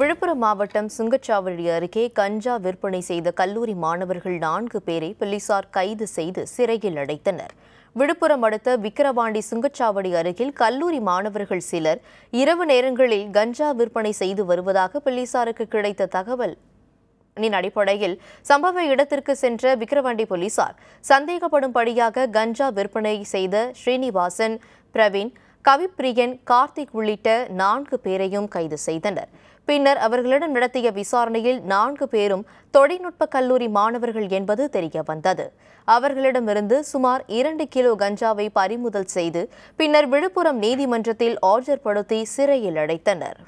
விழுப்புரம் மாவட்டம் சுங்கச்சாவடி அருகே கஞ்சா விற்பனை செய்த கல்லூரி மாணவர்கள் நான்கு பேரை போலீசார் கைது செய்து சிறையில் அடைத்தனர் விழுப்புரம் அடுத்த விக்கிரவாண்டி சுங்கச்சாவடி அருகில் கல்லூரி மாணவர்கள் சிலர் இரவு நேரங்களில் கஞ்சா விற்பனை செய்து வருவதாக போலீசாருக்கு கிடைத்த தகவல் அடிப்படையில் சம்பவ இடத்திற்கு சென்ற விக்கிரவாண்டி போலீசார் சந்தேகப்படும்படியாக கஞ்சா விற்பனை செய்த ஸ்ரீனிவாசன் பிரவீன் கவிப்பிரியன் கார்த்திக் உள்ளிட்ட நான்கு பேரையும் கைது செய்தனர் பின்னர் அவர்களிடம் நடத்திய விசாரணையில் நான்கு பேரும் தொழில்நுட்ப கல்லூரி மாணவர்கள் என்பது தெரிய வந்தது அவர்களிடமிருந்து சுமார் இரண்டு கிலோ கஞ்சாவை பறிமுதல் செய்து பின்னர் விழுப்புரம் நீதிமன்றத்தில் ஆஜர்படுத்தி சிறையில் அடைத்தனர்